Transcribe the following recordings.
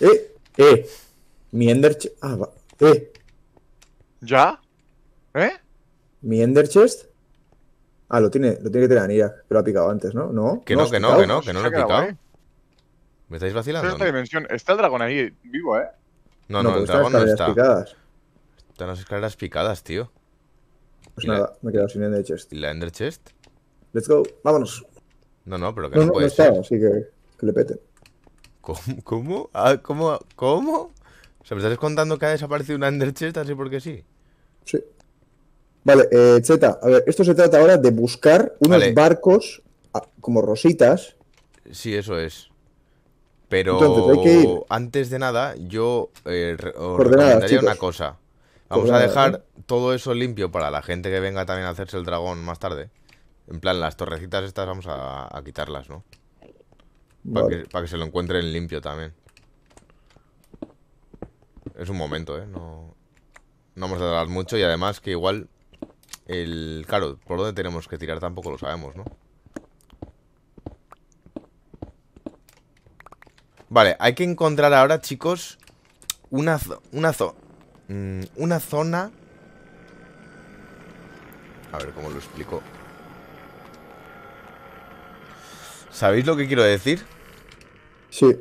Eh, eh. Mi Ender. Ah, va. Eh. ¿Ya? ¿Eh? ¿Mi Ender Chest? Ah, lo tiene, lo tiene que tener Anira, pero ha picado antes, ¿no? No, que no, que no, que no, que no lo he picado. ¿Me estáis vacilando? Esta dimensión. Está el dragón ahí vivo, ¿eh? No, no, el dragón no está. Picadas. Están las escaleras picadas, tío. Pues nada, me he quedado sin Ender Chest. ¿Y la Ender Chest? Let's go, vámonos. No, no, pero que no, no, no está, Así que que le pete. ¿Cómo? ¿Cómo? Ah, ¿Cómo? ¿me estás contando que ha desaparecido una Underchest así porque sí? Sí. Vale, eh, a ver, esto se trata ahora de buscar unos barcos ah, como rositas. Sí, eso es. Pero antes de nada, yo eh, recomendaría una cosa. Vamos a dejar ¿eh? todo eso limpio para la gente que venga también a hacerse el dragón más tarde. En plan, las torrecitas estas vamos a quitarlas, ¿no? Para, que, se lo encuentren limpio también. Es un momento, ¿eh? No, vamos a tardar mucho y además que igual... El, claro, por dónde tenemos que tirar tampoco lo sabemos, ¿no? Vale, hay que encontrar ahora, chicos Una, una, mm, una zona A ver cómo lo explico ¿Sabéis lo que quiero decir? Sí,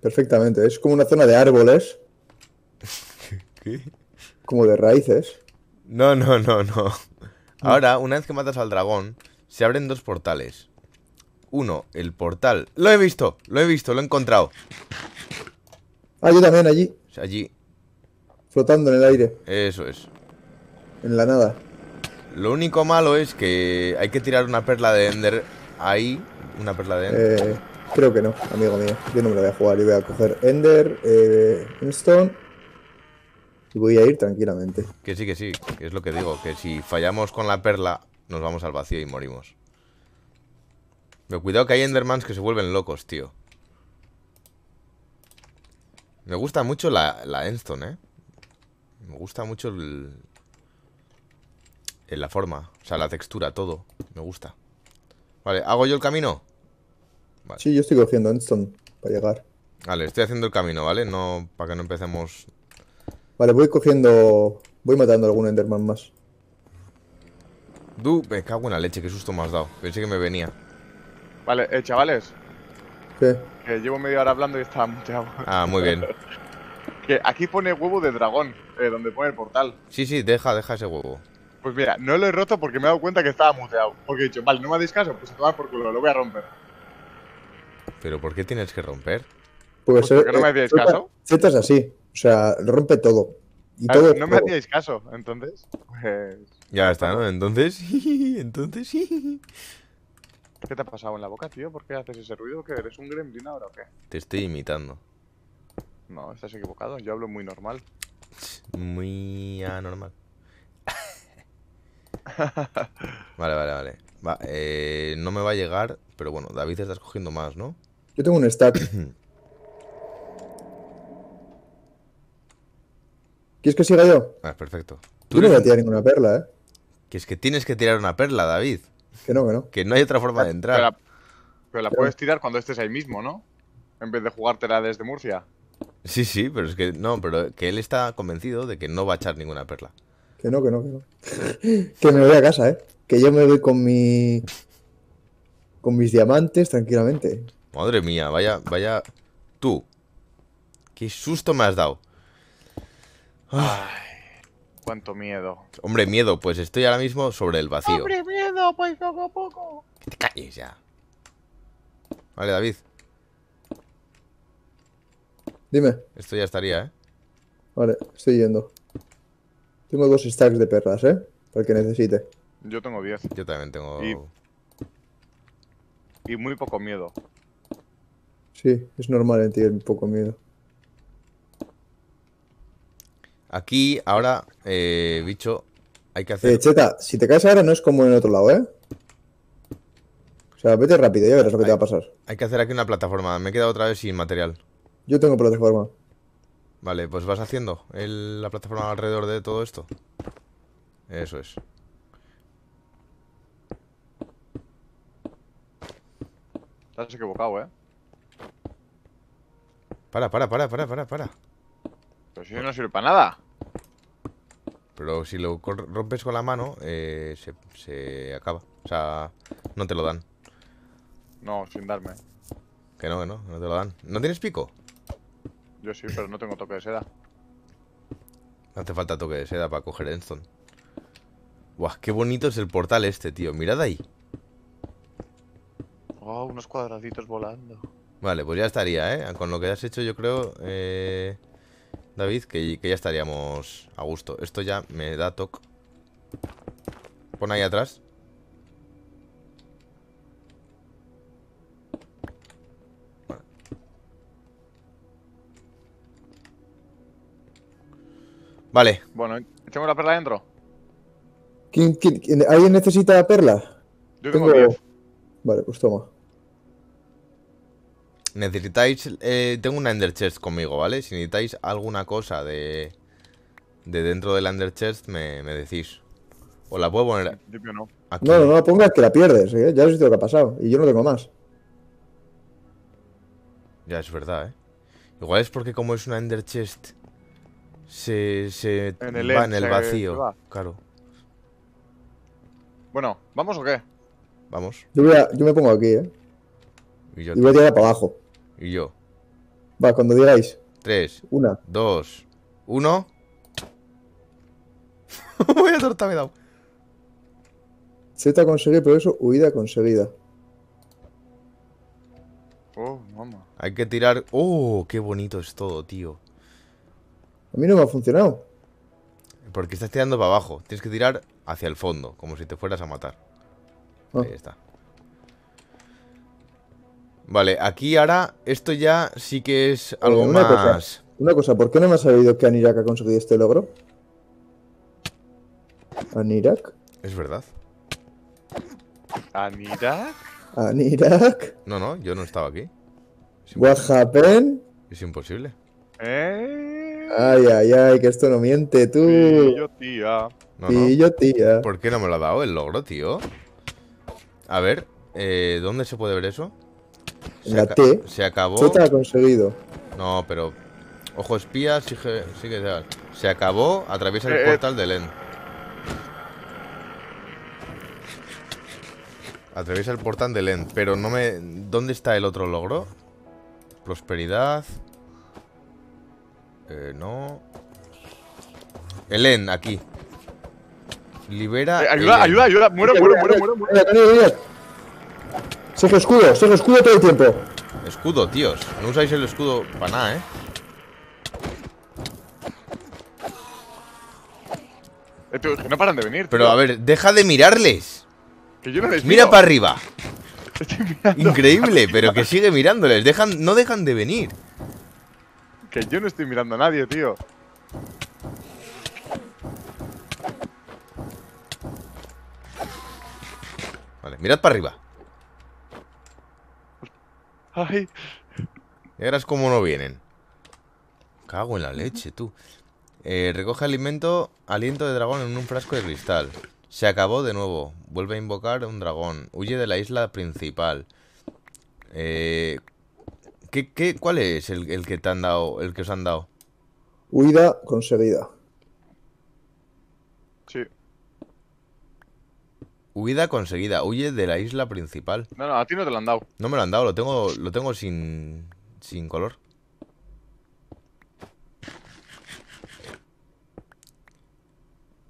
perfectamente. Es como una zona de árboles. ¿Qué? Como de raíces. No, no, no, no. Ahora, una vez que matas al dragón, se abren dos portales. Uno, el portal. Lo he visto, lo he visto, lo he encontrado. Ah, también, allí. allí. Flotando en el aire. Eso es. En la nada. Lo único malo es que hay que tirar una perla de Ender ahí. Una perla de Ender. Eh, Creo que no, amigo mío. Yo no me lo voy a jugar. Yo voy a coger Ender, eh, Stone y voy a ir tranquilamente. Que sí, que sí. Que es lo que digo. Que si fallamos con la perla, nos vamos al vacío y morimos. Pero cuidado que hay Endermans que se vuelven locos, tío. Me gusta mucho la, la Enstone, ¿eh? Me gusta mucho el, el, la forma. O sea, la textura, todo. Me gusta. Vale, ¿hago yo el camino? Sí, yo estoy cogiendo Endstone para llegar. Vale, estoy haciendo el camino, ¿vale? No, para que no empecemos... Vale, voy cogiendo... Voy matando a algún Enderman más. Du, me cago en la leche, qué susto me has dado. Pensé que me venía. Vale, eh, chavales. ¿Qué? Que llevo media hora hablando y estaba muteado. Ah, muy bien. que aquí pone huevo de dragón, eh, donde pone el portal. Sí, sí, deja, deja ese huevo. Pues mira, no lo he roto porque me he dado cuenta que estaba muteado. Porque he dicho, vale, no me hagáis caso, pues a por culo, lo voy a romper. ¿Pero por qué tienes que romper? Pues, pues no eh, me hacíais caso? Z es así, o sea, rompe todo. Ah, no me hacíais caso, entonces. Pues, ya está, ¿no? Entonces. entonces. ¿Qué te ha pasado en la boca, tío? ¿Por qué haces ese ruido? ¿Que eres un gremlin ahora o qué? Te estoy imitando. No, estás equivocado. Yo hablo muy normal. Muy anormal. vale, vale, vale. Va, eh, no me va a llegar, pero bueno, David estás cogiendo más, ¿no? Yo tengo un stat. ¿Quieres que siga yo? Ah, perfecto. Tú, no voy a tirar ninguna perla, ¿eh? Que es que tienes que tirar una perla, David. Que no, que no. Que no hay otra forma de entrar. Pero la, pero la puedes tirar cuando estés ahí mismo, ¿no? En vez de jugártela desde Murcia. Sí, sí, pero es que no, pero que él está convencido de que no va a echar ninguna perla. Que no, que no, que no. que me voy a casa, ¿eh? Que yo me voy con mi. con mis diamantes tranquilamente. Madre mía, vaya, vaya... Tú. Qué susto me has dado. Ay. Cuánto miedo. Hombre, miedo, pues estoy ahora mismo sobre el vacío. Hombre, miedo, pues poco a poco. Que te calles ya. Vale, David. Dime. Esto ya estaría, ¿eh? Vale, estoy yendo. Tengo dos stacks de perras, ¿eh? Para que necesite. Yo tengo diez. Yo también tengo... Y... y muy poco miedo. Sí, es normal en un poco miedo. Aquí, ahora, eh, bicho, hay que hacer. Eh, Cheta, si te caes ahora no es como en el otro lado, ¿eh? O sea, vete rápido, ya verás lo que te va a pasar. Hay que hacer aquí una plataforma. Me he quedado otra vez sin material. Yo tengo plataforma. Vale, pues vas haciendo la plataforma alrededor de todo esto. Eso es. Estás equivocado, ¿eh? Para, para, para, para, para, para. Pero si no sirve para nada. Pero si lo rompes con la mano, eh, se, se acaba. O sea, no te lo dan. No, sin darme. Que no, que no, no te lo dan. ¿No tienes pico? Yo sí, pero no tengo toque de seda. No hace falta toque de seda para coger enzón. Buah, qué bonito es el portal este, tío. Mirad ahí. Oh, unos cuadraditos volando. Vale, pues ya estaría, ¿eh? Con lo que has hecho yo creo, eh, David, que, ya estaríamos a gusto Esto ya me da toc Pon ahí atrás vale. Bueno, echemos la perla adentro. alguien necesita la perla? Yo tengo... Vale, pues toma necesitáis... Eh, tengo una Ender Chest conmigo, ¿vale? Si necesitáis alguna cosa de... De dentro del Ender Chest, me, decís. ¿O la puedo poner? No. no, no la pongas que la pierdes, ¿eh? Ya has visto lo que ha pasado. Y yo no tengo más. Ya, es verdad, ¿eh? Igual es porque como es una Ender Chest... Se, en el va en el vacío, claro. Bueno, ¿vamos o qué? Vamos. Yo, yo me pongo aquí, ¿eh? Y voy a tirar para abajo. Y yo. Va, cuando digáis. Tres. Una. Dos. Uno. voy a torta me he dado. Z conseguido pero eso, huida conseguida. Oh, mamá. Hay que tirar. ¡Oh! ¡Qué bonito es todo, tío! A mí no me ha funcionado. Porque estás tirando para abajo. Tienes que tirar hacia el fondo, como si te fueras a matar. Ah. Ahí está. Vale, aquí ahora esto ya sí que es algo más. una cosa, ¿por qué no me has sabido que Anirak ha conseguido este logro? ¿Anirak? Es verdad. ¿Anirak? ¿Anirak? No, no, yo no estaba aquí. What happened? Es imposible. ¿Eh? Ay, ay, ay, que esto no miente, tú. Pillo, tía. No, tía. ¿Por qué no me lo ha dado el logro, tío? A ver, eh, ¿dónde se puede ver eso? Se Se acabó. ha conseguido. No, pero. Ojo espía, sigue. Se acabó, atraviesa el eh, eh. portal de Len. Atraviesa el portal de Len, pero no me. ¿Dónde está el otro logro? Prosperidad. Eh, no. Elen, aquí. Libera. Eh, ayuda, ayuda, ayuda. Muero, muero, muero, muero. muero. Sergio escudo, Sergio escudo todo el tiempo. Escudo, tíos. No usáis el escudo para nada, ¿eh? eh que no paran de venir. Pero a ver, deja de mirarles. Que yo no Mira para arriba. Increíble, pero que sigue mirándoles. Dejan, no dejan de venir. Que yo no estoy mirando a nadie, tío. Vale, mirad para arriba. Eras como no vienen. Cago en la leche, tú. Eh, recoge alimento, aliento de dragón en un frasco de cristal. Se acabó de nuevo. Vuelve a invocar un dragón. Huye de la isla principal. Eh, ¿qué, cuál es el, el, que te han dado, el que os han dado? Huida conseguida. Huida conseguida, huye de la isla principal. No, no, a ti no te lo han dado. No me lo han dado, lo tengo, lo tengo sin, color.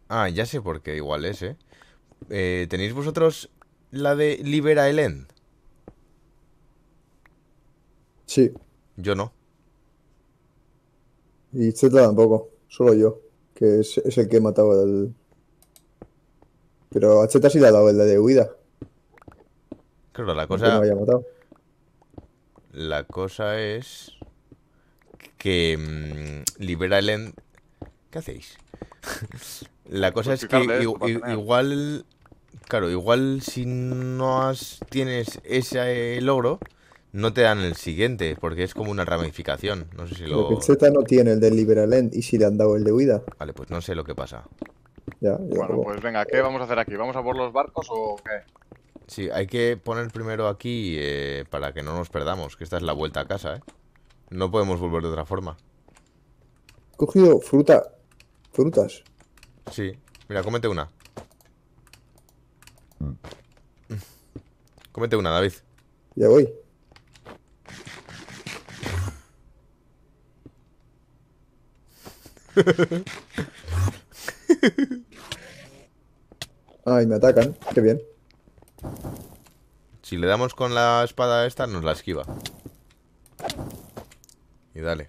Ah, ya sé por qué igual es, ¿eh? ¿eh? tenéis vosotros la de Libera el End? Sí. Yo no. Y Z tampoco, solo yo, que es, es el que he matado al, pero Z sí le ha dado el de huida. Claro, la cosa. La cosa es. Que mmm, End... ¿Qué hacéis? la cosa es que igual. Claro, igual si no has, tienes ese logro, no te dan el siguiente, porque es como una ramificación. No sé si lo. no tiene el de Liberal End y si le han dado el de huida. Vale, pues no sé lo que pasa bueno, pues venga, ¿qué vamos a hacer aquí? ¿Vamos a por los barcos o qué? Sí, hay que poner primero aquí eh, para que no nos perdamos, que esta es la vuelta a casa, ¿eh? No podemos volver de otra forma. He cogido fruta. Frutas. Sí. Mira, cómete una. Cómete una, David. Ya voy. Ay, me atacan. Qué bien. Si le damos con la espada esta, nos la esquiva. Y dale.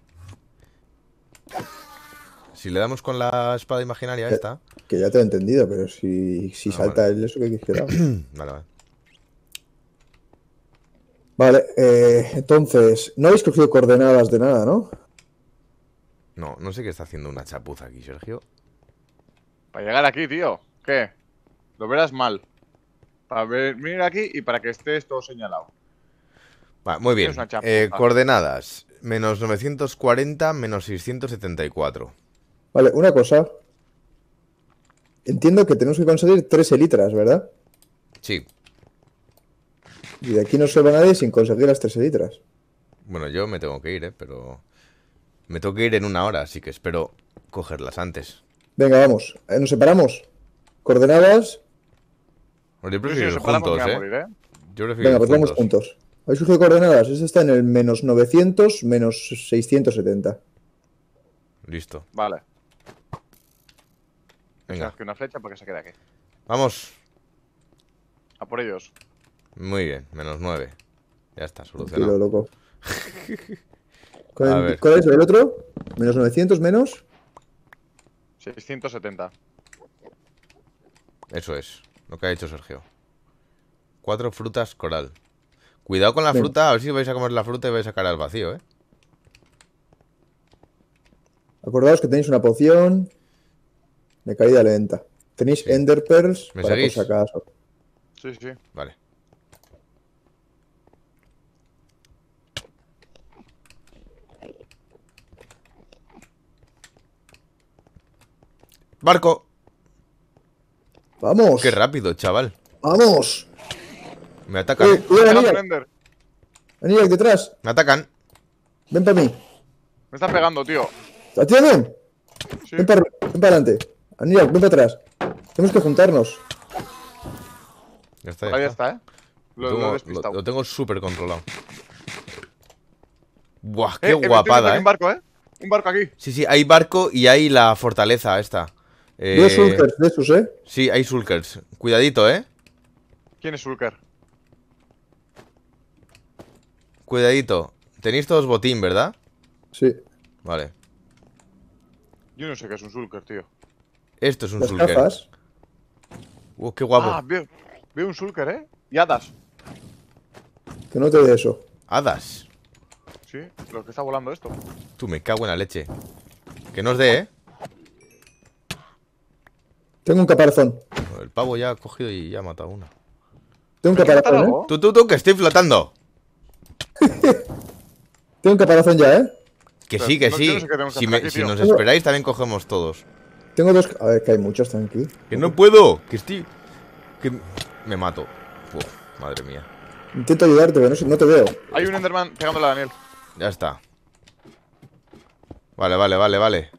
Si le damos con la espada imaginaria a esta... Que ya te he entendido, pero si, si ah, salta vale. él, eso que quisiera. vale, vale. Vale, eh, entonces... No habéis cogido coordenadas de nada, ¿no? No, no sé qué está haciendo una chapuza aquí, Sergio. Para llegar aquí, tío. ¿Qué? Lo verás mal. Para venir aquí y para que estés todo señalado. muy bien. Eh, coordenadas. Menos 940, menos 674. Vale, una cosa. Entiendo que tenemos que conseguir 13 litras, ¿verdad? Sí. Y de aquí no se va nadie sin conseguir las tres litras. Bueno, yo me tengo que ir, ¿eh? Pero... Me tengo que ir en una hora, así que espero cogerlas antes. Venga, vamos. Eh, nos separamos. Coordenadas. yo prefiero sí, ir juntos, ¿eh? Morir, ¿eh? Venga, pues vamos juntos. Habéis surgido coordenadas. Ese está en el menos 900, menos 670. Listo. Vale. Venga. una flecha porque se queda aquí. Vamos. A por ellos. Muy bien, menos 9. Ya está, solucionado. Tiro, loco. ¿Cuál, es el otro? Menos 900, menos. 670. Eso es, lo que ha hecho Sergio. Cuatro frutas coral. Cuidado con la fruta, a ver si vais a comer la fruta y vais a sacar al vacío, ¿eh? Acordaos que tenéis una poción de caída lenta. Tenéis Ender Pearls ¿Me para seguís? sí, sí. Vale. Barco. Vamos. Qué rápido, chaval. Vamos. Me atacan. Eh, detrás. Me atacan. Ven para mí. Me está pegando, tío. ¿A ti Sí. Ven, para, adelante. Aníbal, ven para atrás. Tenemos que juntarnos. Ya está, ya Ahí está, ¿eh? Lo, tengo, despistado. lo, tengo súper controlado. Buah, qué eh, eh, guapada, eh. Un barco, ¿eh? Un barco aquí. Sí, sí, hay barco y hay la fortaleza esta. Eh, Sulkers de esos, ¿eh? Sí, hay Sulkers. Cuidadito, ¿eh? ¿Quién es Sulker? Cuidadito. Tenéis todos botín, ¿verdad? Sí. Vale. Yo no sé qué es un Sulker, tío. Esto es un Sulker. Sulker. Uh, qué guapo. Ah, veo, veo, un Sulker, ¿eh? Y hadas. Que no te dé eso. Hadas. Sí, lo que está volando esto. Tú me cago en la leche. Que no os dé, ¿eh? Tengo un caparazón. El pavo ya ha cogido y ya ha matado una. Tengo un caparazón, ¿eh? Tú, tú, tú, que estoy flotando. Tengo un caparazón ya, ¿eh? Que sí, que sí. si, nos esperáis, también cogemos todos. Tengo dos. A ver, que hay muchos están aquí. Que no puedo, que estoy. Que me mato. madre mía. Intento ayudarte, pero no, no, te veo. Hay un Enderman pegándole a Daniel. Ya está. Vale, vale, vale, vale.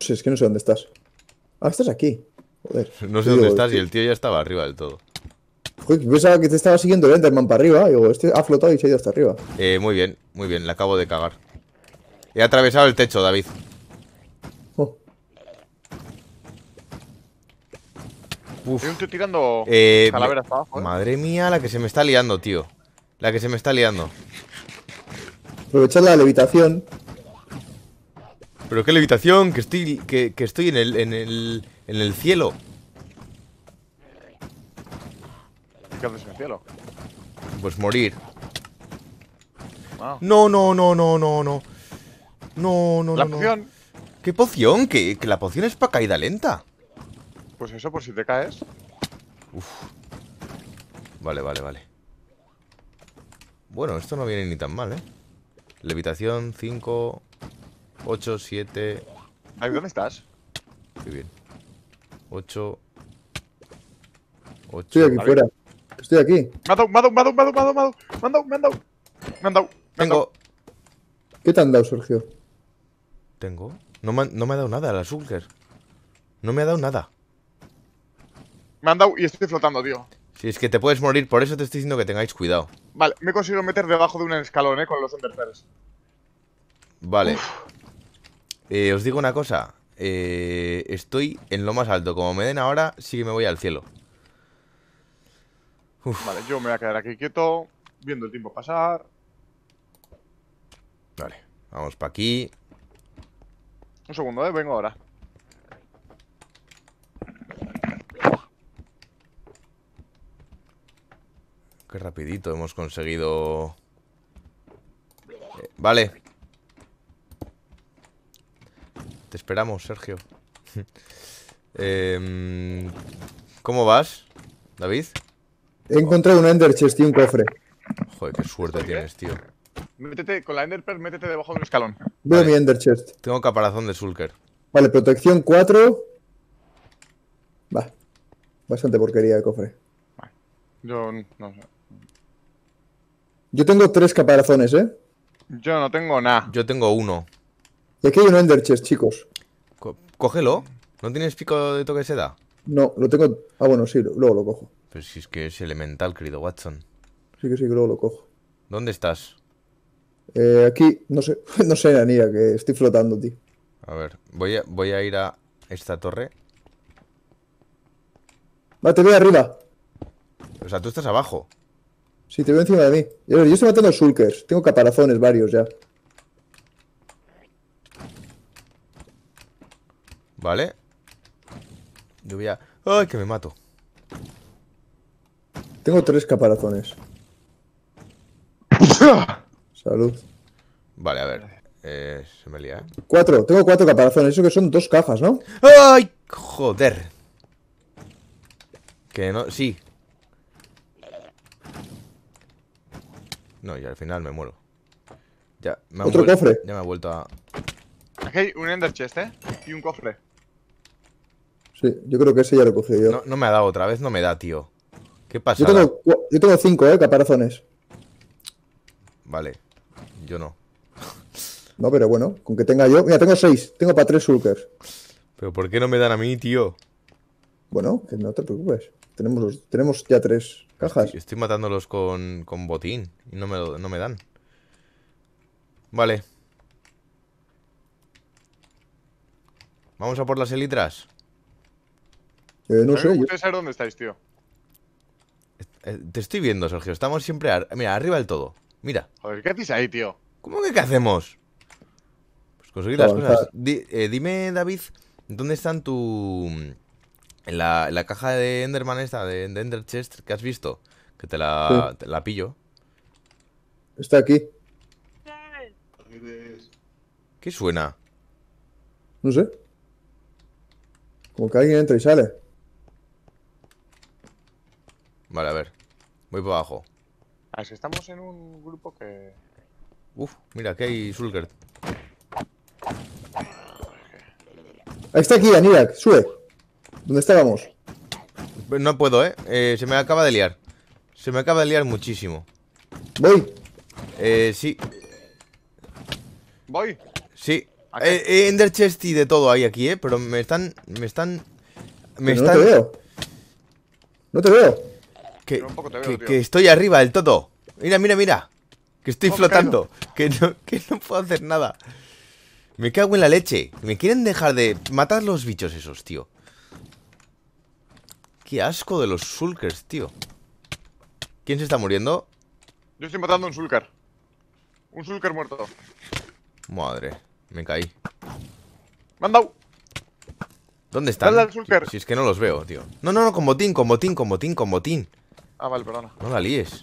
Sí, es que no sé dónde estás. Ah, estás aquí. Joder. No sé dónde estás y el tío ya estaba arriba del todo. Joder, pensaba que te estaba siguiendo el Enderman para arriba. Digo, este ha flotado y se ha ido hasta arriba. Eh, muy bien, muy bien. Le acabo de cagar. He atravesado el techo, David. Oh. tío tirando eh, calaveras abajo. ¿eh? Madre mía, la que se me está liando, tío. La que se me está liando. Aprovechar la levitación. Pero qué levitación, que estoy, que, que estoy en el, en el, en el cielo. ¿Qué haces en el cielo? Pues morir. No, no, no, no, no, no. No, no, ¿La no. poción? ¿Qué poción? ¿Que, que la poción es para caída lenta. Pues eso, por pues si te caes. Uf. Vale, vale, vale. Bueno, esto no viene ni tan mal, ¿eh? Levitación 5... 8, 7. ahí ¿dónde estás? Estoy bien. 8. Estoy aquí fuera. Estoy aquí. Me mando dado, me mando dado, me mando mando me han dado. ¿Qué te han dado, Sergio? Tengo. No me, no me ha dado nada, la Sulker. No me ha dado nada. Me han dado y estoy flotando, tío. Si es que te puedes morir, por eso te estoy diciendo que tengáis cuidado. Vale, me he conseguido meter debajo de un escalón, eh, con los enderpearls. Vale. Eh, os digo una cosa. Eh, estoy en lo más alto. Como me den ahora, sí que me voy al cielo. Vale, yo me voy a quedar aquí quieto, viendo el tiempo pasar. Vale, vamos para aquí. Un segundo, ¿eh? Vengo ahora. Qué rapidito hemos conseguido... Eh, vale, te esperamos, Sergio. Em, ¿Cómo vas, David? He encontrado un Ender Chest y un cofre. Joder, qué suerte tienes, tío. con la Pearl, métete debajo de un escalón. Veo mi Ender Chest. Tengo caparazón de Sulker. Vale, protección 4. Va. Bastante porquería de cofre. Yo no sé. Yo tengo tres caparazones, ¿eh? Yo no tengo nada. Yo tengo uno. Y aquí hay un chest, chicos. cógelo. ¿No tienes pico de toque de seda? No, lo tengo. Ah, bueno, sí, luego lo cojo. Pero si es que es elemental, querido Watson. Sí, que sí, que luego lo cojo. ¿Dónde estás? Eh, aquí, no sé, no sé, Anía, que estoy flotando, tío. A ver, voy a, voy a ir a esta torre. Va, te veo arriba. O sea, tú estás abajo. Sí, te veo encima de mí. Yo, yo estoy matando sulkers. Tengo caparazones varios ya. ¿Vale? a... ¡Ay, que me mato! Tengo tres caparazones. Salud. Vale, a ver. Eh, se me lía. ¿eh? Cuatro, tengo cuatro caparazones. Eso que son dos cajas, ¿no? ¡Ay! Joder. Que no, sí. No, y al final me muero. Ya, me ¿Otro cofre? Ya me ha vuelto a. Aquí hay un ender chest, ¿eh? Y un cofre. Sí, yo creo que ese ya lo cogido yo. No, me ha dado otra vez, no me da, tío. ¿Qué pasa? Yo tengo, cinco, ¿eh? Caparazones. Vale, yo no. No, pero bueno, con que tenga yo. Mira, tengo seis. Tengo para tres sulkers. ¿Pero por qué no me dan a mí, tío? Bueno, que no te preocupes. Tenemos, tenemos ya tres cajas. Estoy, estoy matándolos con, con, botín y no me, no me dan. Vale. Vamos a por las elitras. Eh, no sé. dónde estáis, tío. Eh, te estoy viendo, Sergio. Estamos siempre. arriba del todo. Mira. Joder, ¿qué hacéis ahí, tío? ¿Cómo que qué hacemos? Pues conseguir las cosas. Eh, dime, David, ¿dónde están tu. Mm, en la, la caja de Enderman esta, de, enderchest Ender que has visto? Que te la, te la pillo. Está aquí. ¿Qué suena? No sé. Como que alguien entra y sale. Vale, a ver. Voy para abajo. A ah, ver, estamos en un grupo que... Uf, mira, aquí hay Sulker. Está aquí, Anirak, sube. ¿Dónde estábamos? No puedo, ¿eh? ¿eh? Se me acaba de liar. Se me acaba de liar muchísimo. ¿Voy? Eh, sí. ¿Voy? Sí. Eh, eh, Ender Chest y de todo hay aquí, ¿eh? Pero me están... Me están... Me están... No te veo. No te veo. Que, estoy arriba del todo. Mira, mira, mira. Que estoy flotando. Que no, puedo hacer nada. Me cago en la leche. Me quieren dejar de... Matar los bichos esos, tío. Qué asco de los sulkers, tío. ¿Quién se está muriendo? Yo estoy matando a un sulker. Un sulker muerto. Madre, me caí. ¡Mandao! ¿Dónde están? Si es que no los veo, tío. No, no, no, con botín, con botín, con botín, con botín. Ah, vale, perdona. No la líes.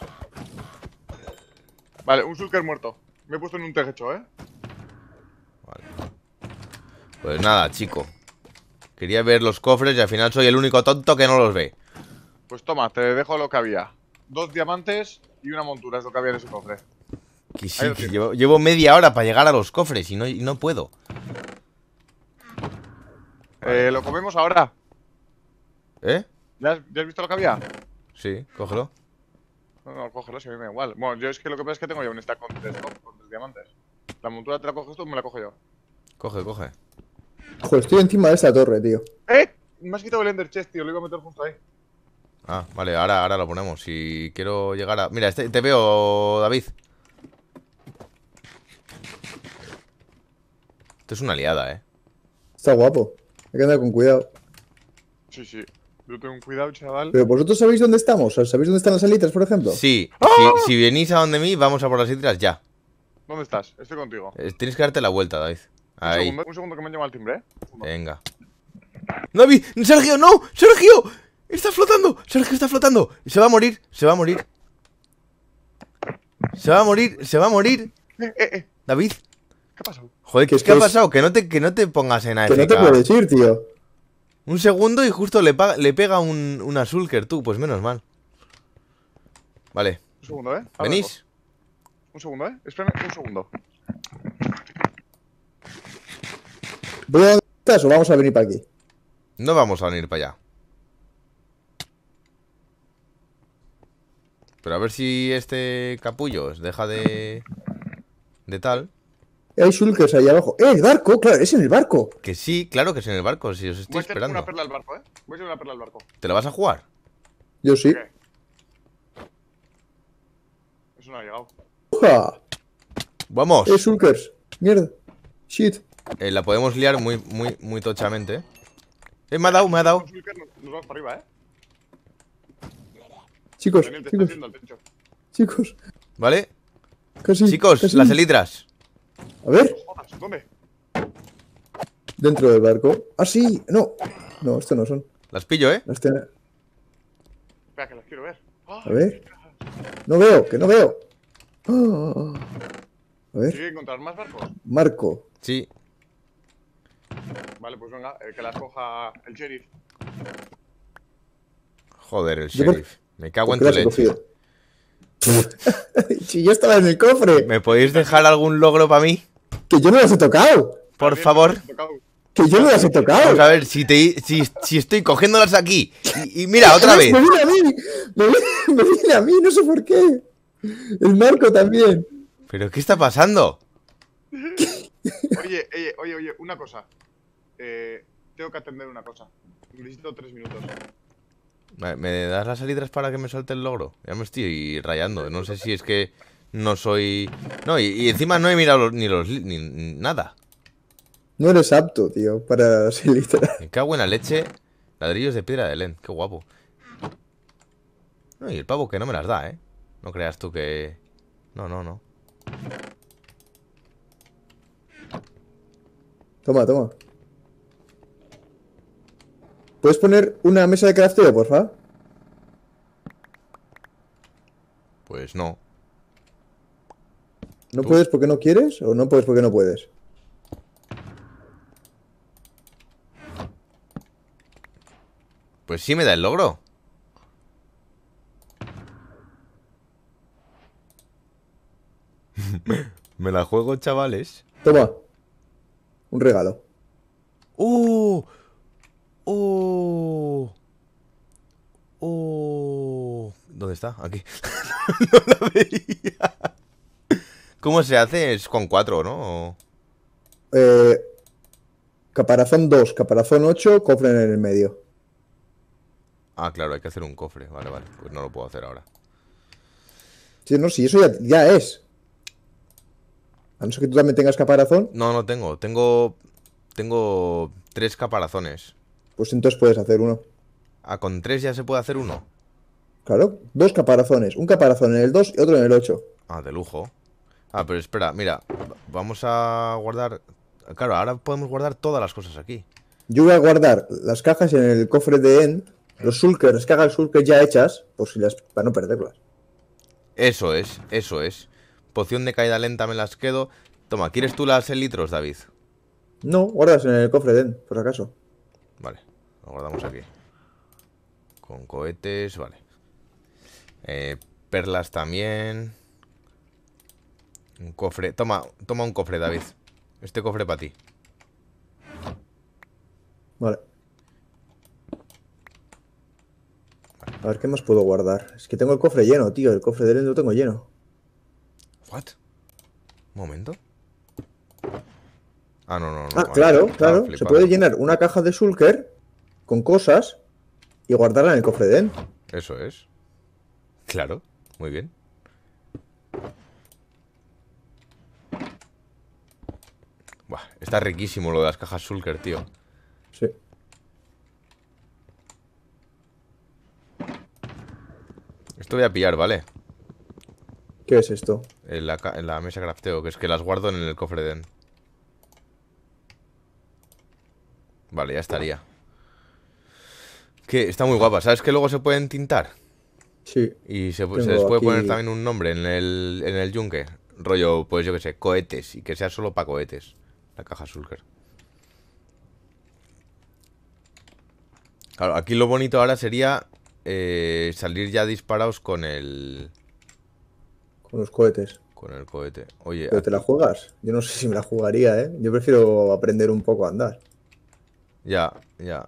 Vale, un Sulker muerto. Me he puesto en un techo, ¿eh? Vale. Pues nada, chico. Quería ver los cofres y al final soy el único tonto que no los ve. Pues toma, te dejo lo que había. Dos diamantes y una montura es lo que había en ese cofre. Que que llevo, media hora para llegar a los cofres y no, puedo. Eh, lo comemos ahora. ¿Eh? ¿Ya has visto lo que había? Sí, cógelo. No, no, cógelo, si a mí me da igual. Bueno, yo es que lo que pasa es que tengo ya un stack con tres, diamantes. La montura te la coges tú o me la cojo yo. Coge, coge. Joder, estoy encima de esa torre, tío. ¡Eh! Me has quitado el Ender Chest, tío. Lo iba a meter junto ahí. Ah, vale, ahora, ahora lo ponemos. Si quiero llegar a. Mira, este, te veo, David. Esto es una liada, eh. Está guapo. Hay que andar con cuidado. Sí, sí. Yo tengo cuidado, chaval. Pero vosotros sabéis dónde estamos. ¿Sabéis dónde están las alitas, por ejemplo? Sí. ¡Ah! Si, venís a donde mí, vamos a por las alitas ya. ¿Dónde estás? Estoy contigo. Eh, tienes que darte la vuelta, David. Ahí. Un, segundo, que me llama el timbre, ¿eh? Venga. ¡David! ¡Sergio, no! ¡Sergio! ¡Está flotando! ¡Sergio está flotando! ¡Se va a morir! ¡Se va a morir! ¡Se va a morir! ¡Se va a morir! Eh, eh, eh. David. ¿Qué ha pasado? Joder, ¿qué, ha pasado? Que no, te, que no te pongas en aire. Que no te puedo decir, tío. Un segundo y justo le, pega un, un Azulker, tú. Pues menos mal. Vale. Un segundo, ¿eh? ¿Venís? un segundo, ¿eh? Espérame un segundo. ¿Estás o vamos a venir para aquí? No vamos a venir para allá. Pero a ver si este capullo deja de... De tal. Hay shulkers ahí abajo. ¡Eh, el barco! ¡Claro, es en el barco! Que sí, claro que es en el barco, si os estoy Voy a esperando. una perla al barco, ¿eh? Voy a echar una perla al barco. ¿Te la vas a jugar? Yo sí. Eso no ha llegado. ¡Uja! ¡Vamos! ¡Eh, shulkers! ¡Mierda! ¡Shit! Eh, la podemos liar muy, muy, muy tochamente, ¿eh? me ha dado, me ha dado. nos, vamos para arriba, ¿eh? Chicos, chicos, chicos. ¿Vale? Chicos, las elitras. A ver. ¿Dónde? Dentro del barco. ¡Ah, sí! ¡No! No, esto no son. Las pillo, ¿eh? Las Espera, que las quiero ver. A ver. No veo, que no veo. A ver. que encontrar más barcos? Marco. Sí. Vale, pues venga, que las coja el sheriff. Joder, el sheriff. Me cago en tu leche. si yo estaba en el cofre. ¿Me podéis dejar algún logro para mí? Que yo no las he tocado. Por favor. Que yo no las he tocado. a ver, si, te, si, estoy cogiéndolas aquí. Y, mira, otra vez. me viene a mí. Me a mí, no sé por qué. El marco también. ¿Pero qué está pasando? oye, eh, oye, oye, una cosa. Eh, tengo que atender una cosa. Necesito tres minutos. ¿Me das las salidas para que me salte el logro? Ya me estoy rayando. No sé si es que no soy... No, y, encima no he mirado ni los... Ni, nada. No eres apto, tío, para ser literal. Me cago en la leche. Ladrillos de piedra de Len, qué guapo. No, y el pavo que no me las da, ¿eh? No creas tú que... No, no, no. Toma, toma. ¿Puedes poner una mesa de crafteo, porfa? Pues no. ¿No puedes porque no quieres o no puedes porque no puedes? Pues sí me da el logro. me la juego, chavales. Toma. Un regalo. ¡Oh! ¡Oh! ¡Oh! ¿Dónde está? Aquí. no la veía. ¿Cómo se hace? Es con cuatro, ¿no? Eh, caparazón 2, caparazón 8, cofre en el medio. Ah, claro, hay que hacer un cofre. Vale, vale. Pues no lo puedo hacer ahora. Sí, no, sí, eso ya, ya es. A no ser que tú también tengas caparazón. No, no tengo. Tengo. Tengo tres caparazones. Pues entonces puedes hacer uno. Ah, con tres ya se puede hacer uno. Claro, dos caparazones. Un caparazón en el 2 y otro en el 8. Ah, de lujo. Ah, pero espera, mira. Vamos a guardar... Claro, ahora podemos guardar todas las cosas aquí. Yo voy a guardar las cajas en el cofre de End, los sulkers, las cajas sulker ya hechas, por si las, para no perderlas. Eso es, eso es. Poción de caída lenta me las quedo. Toma, ¿quieres tú las en litros, David? No, guardas en el cofre de End, por acaso. Vale, lo guardamos aquí. Con cohetes, vale. Eh, perlas también. Un cofre. Toma, toma un cofre, David. Este cofre para ti. Vale. A ver, ¿qué más puedo guardar? Es que tengo el cofre lleno, tío. El cofre de él lo tengo lleno. ¿What? ¿Un momento? Ah, no, no, no. Ah, claro, este. claro. Se puede llenar una caja de Sulker con cosas y guardarla en el cofre de él. Eso es. Claro, muy bien. está riquísimo lo de las cajas Sulker, tío. Sí. Esto voy a pillar, ¿vale? ¿Qué es esto? En la, mesa crafteo, que es que las guardo en el cofre de... Vale, ya estaría. Que está muy guapa. ¿Sabes que luego se pueden tintar? Sí. Y se, les puede poner también un nombre en el, en el yunque. Rollo, pues yo que sé, cohetes. Y que sea solo para cohetes. La caja Sulker. Claro, aquí lo bonito ahora sería eh, salir ya disparados con el... Con los cohetes. Con el cohete. Oye... ¿Pero te la juegas? Yo no sé si me la jugaría, ¿eh? Yo prefiero aprender un poco a andar. Ya, ya,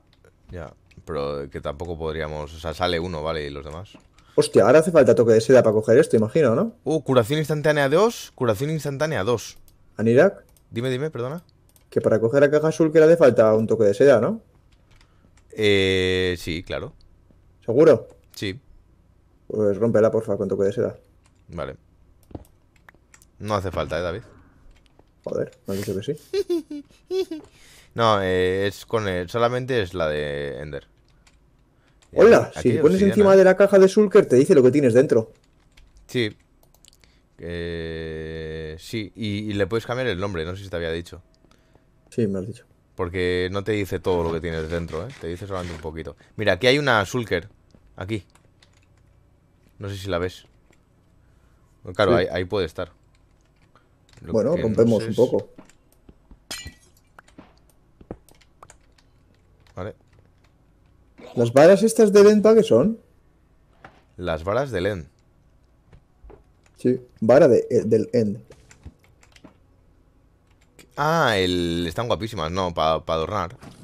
ya. Pero que tampoco podríamos... O sea, sale uno, ¿vale? Y los demás. Hostia, ahora hace falta toque de seda para coger esto, imagino, ¿no? Uh, curación instantánea 2, curación instantánea 2. Anirak Dime, dime, perdona. Que para coger la caja azul que hace falta un toque de seda, ¿no? Eh, sí, claro. ¿Seguro? Sí. Pues rompela, porfa, con toque de seda. Vale. No hace falta, ¿eh, David? Joder, me han dicho que sí. no, eh, es con el, solamente es la de Ender. Hola, eh, si pones encima de la caja de Sulker te dice lo que tienes dentro. Sí. Eh sí, y, le puedes cambiar el nombre, no sé si te había dicho. Sí, me has dicho. Porque no te dice todo lo que tienes dentro, ¿eh? te dice solamente un poquito. Mira, aquí hay una Sulker. Aquí. No sé si la ves. Claro, ahí, puede estar. bueno, rompemos un poco. Vale. ¿Las varas estas de venta qué son? Las varas del end Sí, vara de, eh, del end. Ah, el... están guapísimas, no, para adornar.